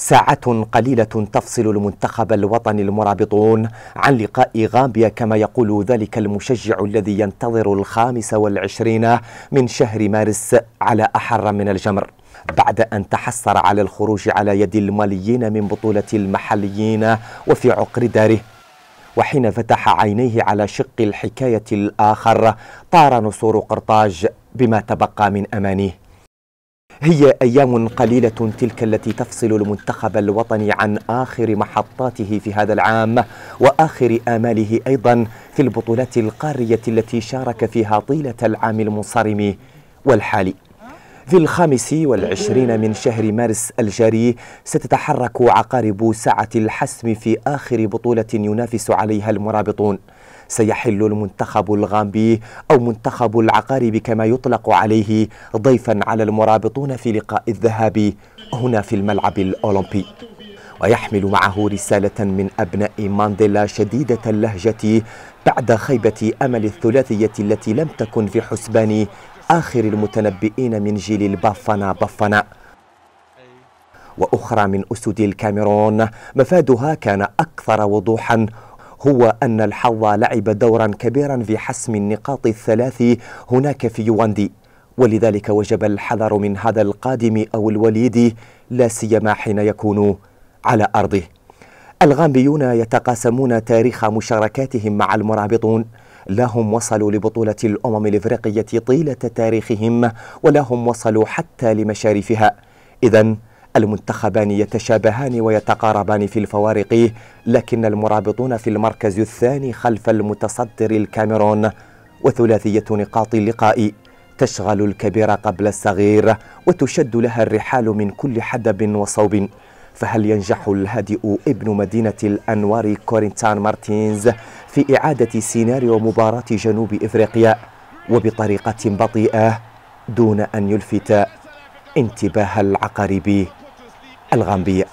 ساعة قليلة تفصل المنتخب الوطني المرابطون عن لقاء غامبيا كما يقول ذلك المشجع الذي ينتظر الخامس والعشرين من شهر مارس على أحر من الجمر بعد أن تحسر على الخروج على يد الماليين من بطولة المحليين وفي عقر داره وحين فتح عينيه على شق الحكاية الآخر طار نصور قرطاج بما تبقى من أمانه هي أيام قليلة تلك التي تفصل المنتخب الوطني عن آخر محطاته في هذا العام وآخر آماله أيضا في البطولات القارية التي شارك فيها طيلة العام المنصرم والحالي في الخامس والعشرين من شهر مارس الجاري ستتحرك عقارب سعة الحسم في آخر بطولة ينافس عليها المرابطون سيحل المنتخب الغامبي أو منتخب العقارب كما يطلق عليه ضيفا على المرابطون في لقاء الذهاب هنا في الملعب الأولمبي ويحمل معه رسالة من أبناء مانديلا شديدة اللهجة بعد خيبة أمل الثلاثية التي لم تكن في حسبان آخر المتنبئين من جيل البافانا بافانا وأخرى من أسود الكاميرون مفادها كان أكثر وضوحا هو أن الحظ لعب دورا كبيرا في حسم النقاط الثلاث هناك في يواندي ولذلك وجب الحذر من هذا القادم أو الوليد لا سيما حين يكون على أرضه الغامبيون يتقاسمون تاريخ مشاركاتهم مع المرابطون لا هم وصلوا لبطولة الأمم الإفريقية طيلة تاريخهم ولا هم وصلوا حتى لمشارفها إذا المنتخبان يتشابهان ويتقاربان في الفوارق لكن المرابطون في المركز الثاني خلف المتصدر الكاميرون وثلاثية نقاط اللقاء تشغل الكبير قبل الصغير وتشد لها الرحال من كل حدب وصوب فهل ينجح الهادئ ابن مدينة الأنوار كورنتان مارتينز في إعادة سيناريو مباراة جنوب إفريقيا وبطريقة بطيئة دون أن يلفت انتباه العقارب الغامبي